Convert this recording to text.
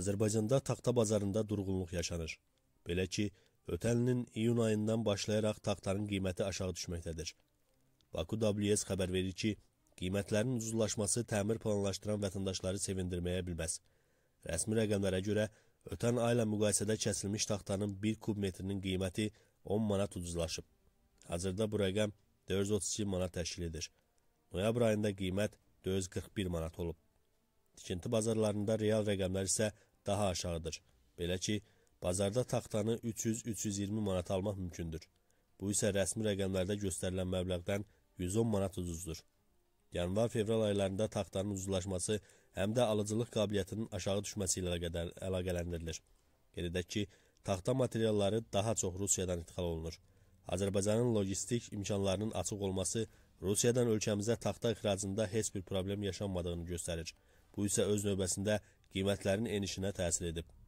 Azərbaycanda taxta bazarında durğunluq yaşanır. Belə ki, ötən ilin iyun ayından başlayaraq taxtanın qiyməti aşağı düşməkdədir. Baku WS xəbər verir ki, qiymətlərin ucuzlaşması təmir planlaşdıran vətəndaşları sevindirməyə bilməz. Rəsmi rəqəmlərə görə, ötən ayla müqayisədə kəsilmiş taxtanın 1 kub metrinin qiyməti 10 manat ucuzlaşıb. Hazırda bu rəqəm 432 manat təşkil edir. Noyabr ayında qiymət 441 manat olub. Tikinti bazarlarında real rəqəmlər isə 4 daha aşağıdır. Belə ki, bazarda taxtanı 300-320 manat almaq mümkündür. Bu isə rəsmi rəqəmlərdə göstərilən məbləğdən 110 manat ucuzdur. Yanvar-fevral aylarında taxtanın ucuzlaşması həm də alıcılıq qabiliyyətinin aşağı düşməsi ilə qədər əlaqələndirilir. Qeyd edək ki, taxta materialları daha çox Rusiyadan ixal olunur. Azərbaycanın logistik imkanlarının açıq olması Rusiyadan ölkəmizə taxta ixracında heç bir problem yaşanmadığını göstərir. Bu isə öz növbəsində qiymətlərin enişinə təsir edib.